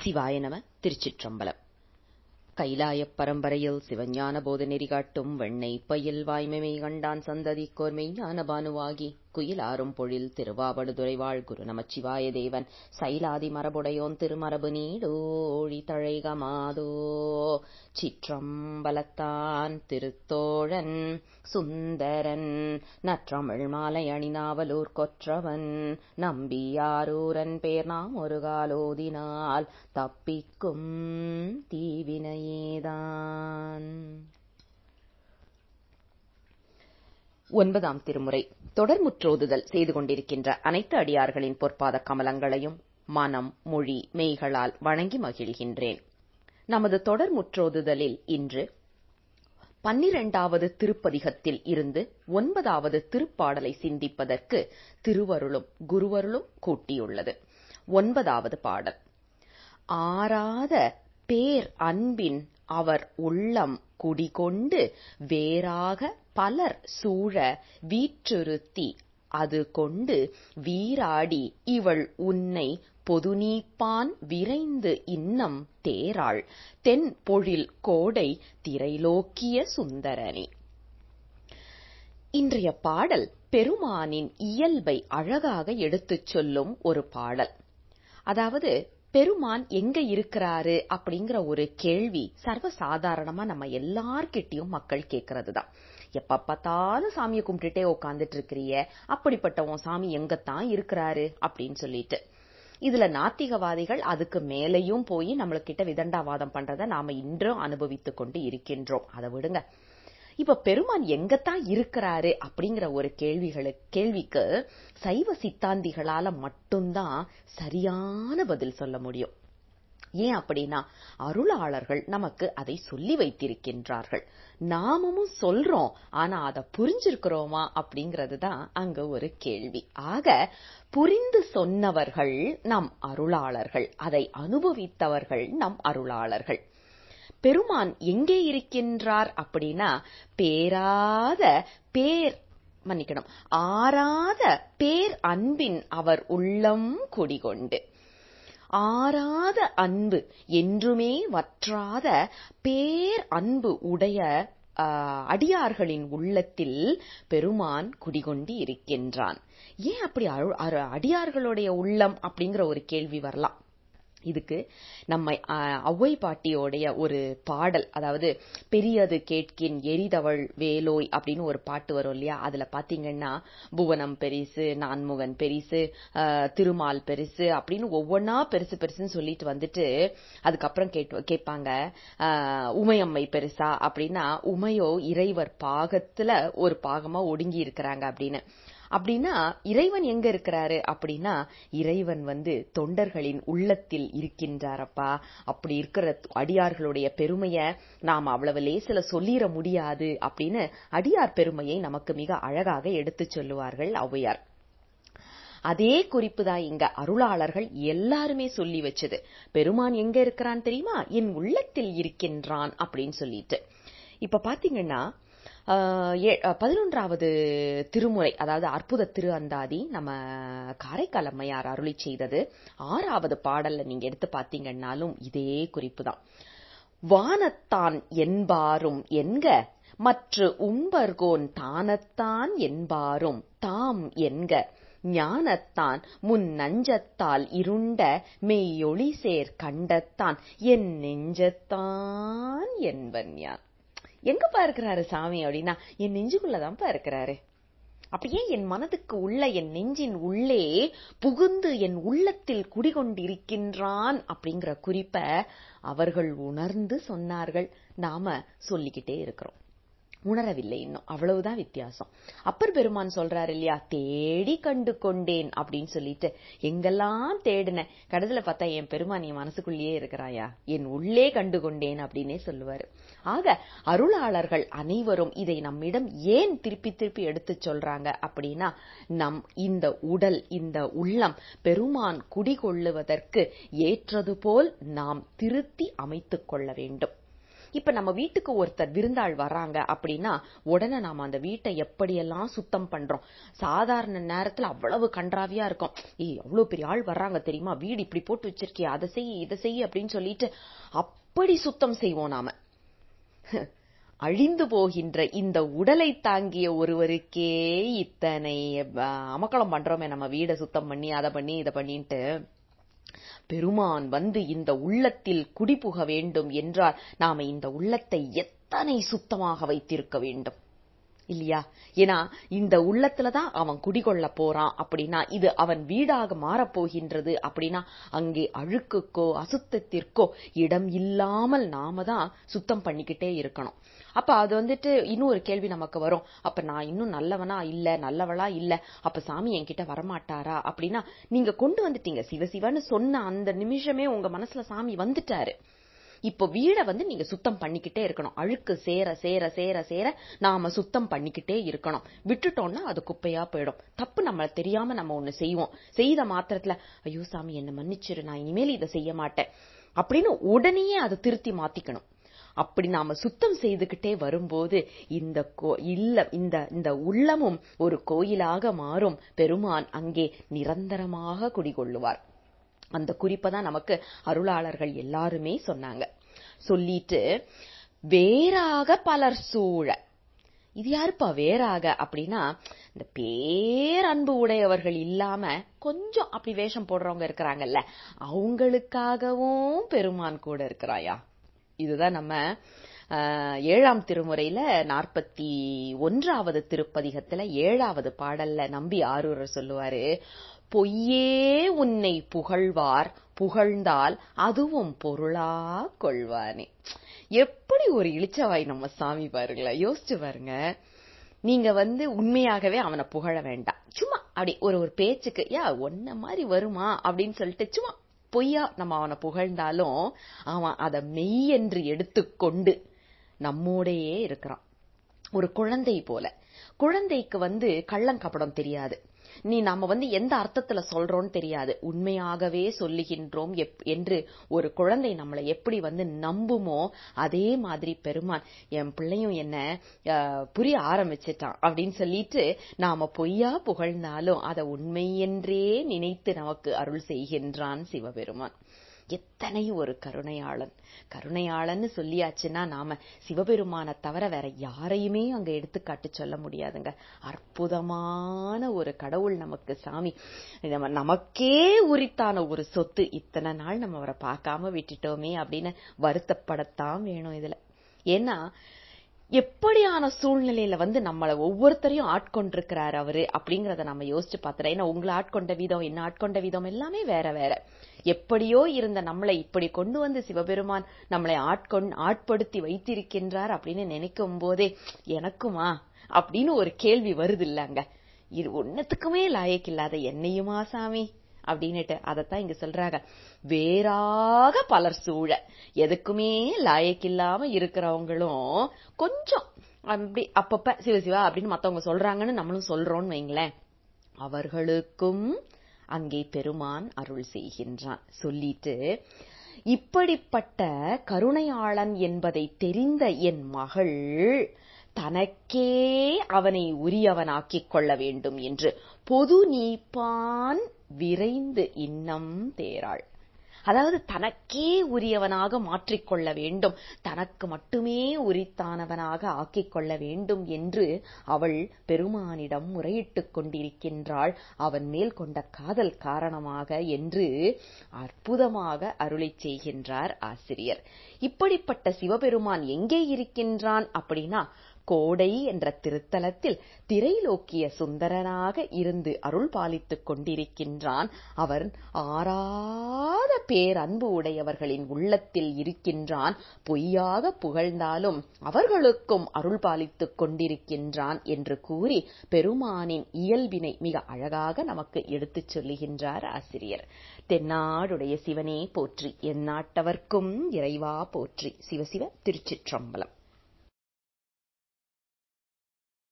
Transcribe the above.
சிவாய நம திருச்சிற்றம்பலம் கைலாய பரம்பரையில் சிவஞான போத நெறி காட்டும் வெண்ணெய் பயில் வாய்மை கண்டான் சந்ததி கோர்மை ஞானபானுவாகி குயில் ஆறும் பொழில் திருவாவடுதுறை வாழ் குரு நமச்சிவாய தேவன் சைலாதி மரபுடையோன் திருமரபு நீடோழி தழைக மாதோ சிற்றம்பலத்தான் திருத்தோழன் சுந்தரன் நற்றமிழ் மாலை அணிநாவலூர் கொற்றவன் நம்பியாரூரன் பேர் நாம் ஒரு காலோதினால் தப்பிக்கும் தீவினையேதான் ஒன்பதாம் திருமுறை தொடர் முற்றோதுதல் செய்து கொண்டிருக்கின்ற அனைத்து அடியார்களின் பொற்பாத கமலங்களையும் மனம் மொழி மெய்களால் வணங்கி மகிழ்கின்றேன் நமது தொடர் முற்றோதுதலில் இன்று பன்னிரண்டாவது திருப்பதிகத்தில் இருந்து ஒன்பதாவது திருப்பாடலை சிந்திப்பதற்கு திருவருளும் குருவருளும் கூட்டியுள்ளது ஒன்பதாவது பாடல் ஆராத பேர் அன்பின் அவர் உள்ளம் குடிகொண்டு வேறாக பலர் சூழ வீற்றிருத்தி கொண்டு வீராடி இவள் உன்னை பொதுநீப்பான் விரைந்து இன்னம் தேராள் தென்பொழில் கோடை திரைலோக்கிய சுந்தரனி இன்றைய பாடல் பெருமானின் இயல்பை அழகாக எடுத்துச் சொல்லும் ஒரு பாடல் அதாவது பெருமான் எங்க இருக்கிறாரு அப்படிங்கிற ஒரு கேள்வி சர்வசாதாரணமா நம்ம எல்லார்கிட்டையும் மக்கள் கேட்கறது தான் எப்ப பார்த்தாலும் சாமியை கும்பிட்டுட்டே உட்காந்துட்டு இருக்கிறிய அப்படிப்பட்டவன் சாமி எங்கத்தான் இருக்கிறாரு அப்படின்னு சொல்லிட்டு இதுல நாத்திகவாதிகள் அதுக்கு மேலையும் போய் நம்மளுக்கிட்ட விதண்டாவாதம் பண்றத நாம இன்றும் அனுபவித்துக் கொண்டு இருக்கின்றோம் அதை விடுங்க இப்ப பெருமான் எங்கத்தான் இருக்கிறாரு அப்படிங்கிற ஒரு கேள்விக்கு சைவ சித்தாந்திகளால மட்டும்தான் சரியான பதில் சொல்ல முடியும் ஏன் அப்படின்னா அருளாளர்கள் நமக்கு அதை சொல்லி வைத்திருக்கின்றார்கள் நாமும் சொல்றோம் ஆனா அதை புரிஞ்சிருக்கிறோமா அப்படிங்கிறது தான் அங்க ஒரு கேள்வி ஆக புரிந்து சொன்னவர்கள் நம் அருளாளர்கள் அதை அனுபவித்தவர்கள் நம் அருளாளர்கள் பெருமான் எங்கே இருக்கின்றார் அப்படின்னா பேராத பேர் மன்னிக்கணும் ஆறாத பேர் அன்பின் அவர் உள்ளம் குடிகொண்டு ஆறாத அன்பு என்றுமே வற்றாத பேர் அன்பு உடைய அடியார்களின் உள்ளத்தில் பெருமான் குடிகொண்டு இருக்கின்றான் ஏன் அப்படி அடியார்களுடைய உள்ளம் அப்படிங்கிற ஒரு கேள்வி வரலாம் இதுக்கு நம்மை அவ்வை பாட்டியோடைய ஒரு பாடல் அதாவது பெரியது கேட்கின் எரிதவள் வேலோய் அப்படின்னு ஒரு பாட்டு வரும் இல்லையா அதுல பாத்தீங்கன்னா புவனம் பெரிசு நான்முகன் பெரிசு திருமால் பெருசு அப்படின்னு ஒவ்வொன்னா பெருசு பெருசுன்னு சொல்லிட்டு வந்துட்டு அதுக்கப்புறம் கேட்பாங்க உமையம்மை பெருசா அப்படின்னா உமையோ இறைவர் பாகத்துல ஒரு பாகமா ஒடுங்கி இருக்கிறாங்க அப்படின்னு அப்படின்னா இறைவன் எங்க இருக்கிறாரு அப்படின்னா இறைவன் வந்து தொண்டர்களின் உள்ளத்தில் இருக்கின்றாரப்பா அப்படி இருக்கிற அடியார்களுடைய பெருமைய நாம் அவ்வளவு லேசில சொல்லிட முடியாது அப்படின்னு அடியார் பெருமையை நமக்கு மிக அழகாக எடுத்துச் சொல்லுவார்கள் ஔவையார் அதே குறிப்பு தான் இங்க அருளாளர்கள் எல்லாருமே சொல்லி வச்சது பெருமான் எங்க இருக்கிறான் தெரியுமா என் உள்ளத்தில் இருக்கின்றான் அப்படின்னு சொல்லிட்டு இப்ப பாத்தீங்கன்னா பதினொன்றாவது திருமுறை அதாவது அற்புத திரு அந்தாதி நம்ம காரைக்கால் அம்மையார் அருளி செய்தது ஆறாவது பாடல்ல நீங்க எடுத்து பாத்தீங்கன்னாலும் இதே குறிப்பு தான் வானத்தான் என்பாரும் என்க மற்ற உம்பர்கோன் தானத்தான் என்பாரும் தாம் என்க ஞானத்தான் முன் நஞ்சத்தால் இருண்ட மெய்யொளி சேர் கண்டத்தான் என் நெஞ்சத்தான் என்பன் யான் எங்கப்பா இருக்கிறாரு சாமி அப்படின்னா என் நெஞ்சுக்குள்ளதான்ப்பா இருக்கிறாரு அப்படியே என் மனதுக்கு உள்ள என் நெஞ்சின் உள்ளே புகுந்து என் உள்ளத்தில் குடிகொண்டிருக்கின்றான் அப்படிங்கிற குறிப்ப அவர்கள் உணர்ந்து சொன்னார்கள் நாம சொல்லிக்கிட்டே இருக்கிறோம் உணரவில்லை இன்னும் அவ்வளவுதான் வித்தியாசம் அப்பர் பெருமான் சொல்றாரு இல்லையா தேடி கண்டு கொண்டேன் அப்படின்னு சொல்லிட்டு எங்கெல்லாம் தேடின கடைசியில பார்த்தா என் பெருமான் என் மனசுக்குள்ளேயே இருக்கிறாயா என் உள்ளே கண்டு கொண்டேன் அப்படின்னே சொல்லுவாரு ஆக அருளாளர்கள் அனைவரும் இதை நம்மிடம் ஏன் திருப்பி திருப்பி எடுத்து சொல்றாங்க அப்படின்னா நம் இந்த உடல் இந்த உள்ளம் பெருமான் குடிகொள்ளுவதற்கு ஏற்றது போல் நாம் திருத்தி அமைத்துக் கொள்ள வேண்டும் இப்ப நம்ம வீட்டுக்கு ஒருத்தர் விருந்தாள் வராங்க அப்படின்னா உடனே நாம அந்த வீட்டை எப்படியெல்லாம் சுத்தம் பண்றோம் சாதாரண நேரத்துல அவ்வளவு கன்றாவியா இருக்கும் ஏய் அவ்வளவு பெரிய ஆள் வர்றாங்க தெரியுமா வீடு இப்படி போட்டு வச்சிருக்கியா அதை செய் இதை செய் அப்படின்னு சொல்லிட்டு அப்படி சுத்தம் செய்வோம் நாம அழிந்து போகின்ற இந்த உடலை தாங்கிய ஒருவருக்கே இத்தனை அமக்கலம் பண்றோமே நம்ம வீடை சுத்தம் பண்ணி அதை பண்ணி இதை பண்ணிட்டு பெருமான் வந்து இந்த உள்ளத்தில் குடிபுக வேண்டும் என்றால் நாம இந்த உள்ளத்தை எத்தனை சுத்தமாக வைத்திருக்க வேண்டும் இல்லையா ஏன்னா இந்த உள்ளத்துல தான் அவன் குடிகொள்ள போறான் அப்படின்னா இது அவன் வீடாக மாறப்போகின்றது அப்படின்னா அங்கே அழுக்குக்கோ அசுத்தத்திற்கோ இடம் இல்லாமல் நாம தான் சுத்தம் பண்ணிக்கிட்டே இருக்கணும் அப்ப அது வந்துட்டு இன்னும் ஒரு கேள்வி நமக்கு வரும் அப்ப நான் இன்னும் நல்லவனா இல்ல நல்லவளா இல்ல அப்ப சாமி என்கிட்ட வரமாட்டாரா அப்படின்னா நீங்க கொண்டு வந்துட்டீங்க சிவசிவன்னு சொன்ன அந்த நிமிஷமே உங்க மனசுல சாமி வந்துட்டாரு இப்போ வீடை வந்து நீங்க சுத்தம் பண்ணிக்கிட்டே இருக்கணும் அழுக்கு சேர சேர சேர சேர நாம சுத்தம் பண்ணிக்கிட்டே இருக்கணும் விட்டுட்டோம்னா அது குப்பையா போயிடும் தப்பு நம்மள தெரியாம நம்ம ஒண்ணு செய்வோம் செய்த மாத்திரத்துல ஐயோ சாமி என்ன மன்னிச்சிரு நான் இனிமேல் இதை செய்ய மாட்டேன் அப்படின்னு உடனே அதை திருத்தி மாத்திக்கணும் அப்படி நாம சுத்தம் செய்துகிட்டே வரும்போது இந்த கோ இல்ல இந்த இந்த உள்ளமும் ஒரு கோயிலாக மாறும் பெருமான் அங்கே நிரந்தரமாக குடிகொள்ளுவார் அந்த குறிப்பை தான் நமக்கு அருளாளர்கள் எல்லாருமே சொன்னாங்க சொல்லிட்டு வேறாக பலர் சூழ இது யாருப்பா வேறாக அப்படின்னா இந்த பேரன்பு உடையவர்கள் இல்லாம கொஞ்சம் அப்படி வேஷம் போடுறவங்க இருக்கிறாங்கல்ல அவங்களுக்காகவும் பெருமான் கூட இருக்கிறாயா இதுதான் நம்ம ஏழாம் திருமுறையில நாற்பத்தி ஒன்றாவது திருப்பதிகத்துல ஏழாவது பாடல்ல நம்பி ஆரூரர் சொல்லுவாரு பொய்யே உன்னை புகழ்வார் புகழ்ந்தால் அதுவும் பொருளா கொள்வானே எப்படி ஒரு இளிச்சவாய் நம்ம சாமி பாருங்களேன் யோசிச்சு பாருங்க நீங்க வந்து உண்மையாகவே அவனை புகழ வேண்டாம் சும்மா அப்படி ஒரு ஒரு பேச்சுக்கு யா ஒன்ன மாதிரி வருமா அப்படின்னு சொல்லிட்டு சும்மா பொய்யா நம்ம அவனை புகழ்ந்தாலும் அவன் அதை மெய் என்று எடுத்துக்கொண்டு நம்மோடையே இருக்கிறான் ஒரு குழந்தை போல குழந்தைக்கு வந்து கள்ளங்கபடம் தெரியாது நீ நாம வந்து எந்த அர்த்தத்துல சொல்றோம்னு தெரியாது உண்மையாகவே சொல்லுகின்றோம் என்று ஒரு குழந்தை நம்மளை எப்படி வந்து நம்புமோ அதே மாதிரி பெருமான் என் பிள்ளையும் என்ன புரிய ஆரம்பிச்சிட்டான் அப்படின்னு சொல்லிட்டு நாம பொய்யா புகழ்ந்தாலும் அதை உண்மையென்றே நினைத்து நமக்கு அருள் செய்கின்றான் சிவபெருமான் எத்தனை ஒரு கருணையாளன் கருணையாளன்னு சொல்லியாச்சுன்னா நாம சிவபெருமான தவிர வேற யாரையுமே அங்க எடுத்துக்காட்டு சொல்ல முடியாதுங்க அற்புதமான ஒரு கடவுள் நமக்கு சாமி நமக்கே உரித்தான ஒரு சொத்து இத்தனை நாள் நம்ம அவரை பார்க்காம விட்டுட்டோமே அப்படின்னு வருத்தப்படத்தான் வேணும் இதுல ஏன்னா எப்படியான சூழ்நிலையில வந்து நம்மள ஒவ்வொருத்தரையும் ஆட்கொண்டிருக்கிறார் அவரு அப்படிங்கறத நம்ம யோசிச்சு பார்த்துறோம் ஏன்னா உங்களை ஆட்கொண்ட விதம் என்ன ஆட்கொண்ட விதம் எல்லாமே வேற வேற எப்படியோ இருந்த நம்மளை இப்படி கொண்டு வந்து சிவபெருமான் நம்மளை ஆட்கொண் ஆட்படுத்தி வைத்திருக்கின்றார் அப்படின்னு நினைக்கும் போதே எனக்குமா அப்படின்னு ஒரு கேள்வி வருது இல்லங்க இது ஒன்னத்துக்குமே லாயக்கில்லாத என்னையுமா சாமி அப்படின்னுட்டு அதைத்தான் இங்க சொல்றாங்க வேறாக பலர் சூழ எதுக்குமே லாயக்கில்லாம இருக்கிறவங்களும் கொஞ்சம் அப்படி அப்பப்ப சிவசிவா அப்படின்னு மத்தவங்க சொல்றாங்கன்னு நம்மளும் சொல்றோம்னு வைங்களேன் அவர்களுக்கும் அங்கே பெருமான் அருள் செய்கின்றான் சொல்லிட்டு இப்படிப்பட்ட கருணையாளன் என்பதை தெரிந்த என் மகள் தனக்கே அவனை உரியவனாக்கிக் கொள்ள வேண்டும் என்று பொது நீப்பான் விரைந்து இன்னம் தேராள் அதாவது தனக்கே உரியவனாக மாற்றிக்கொள்ள வேண்டும் தனக்கு மட்டுமே உரித்தானவனாக ஆக்கிக் கொள்ள வேண்டும் என்று அவள் பெருமானிடம் முறையிட்டுக் கொண்டிருக்கின்றாள் அவன் மேல் கொண்ட காதல் காரணமாக என்று அற்புதமாக அருளை செய்கின்றார் ஆசிரியர் இப்படிப்பட்ட சிவபெருமான் எங்கே இருக்கின்றான் அப்படின்னா கோடை என்ற திருத்தலத்தில் திரைலோக்கிய சுந்தரனாக இருந்து அருள் பாலித்துக் கொண்டிருக்கின்றான் அவன் ஆறாத பேரன்பு உடையவர்களின் உள்ளத்தில் இருக்கின்றான் பொய்யாக புகழ்ந்தாலும் அவர்களுக்கும் அருள் பாலித்துக் கொண்டிருக்கின்றான் என்று கூறி பெருமானின் இயல்பினை மிக அழகாக நமக்கு எடுத்துச் சொல்லுகின்றார் ஆசிரியர் தென்னாடுடைய சிவனே போற்றி எந்நாட்டவர்க்கும் இறைவா போற்றி சிவசிவ திருச்சிற்றம்பலம்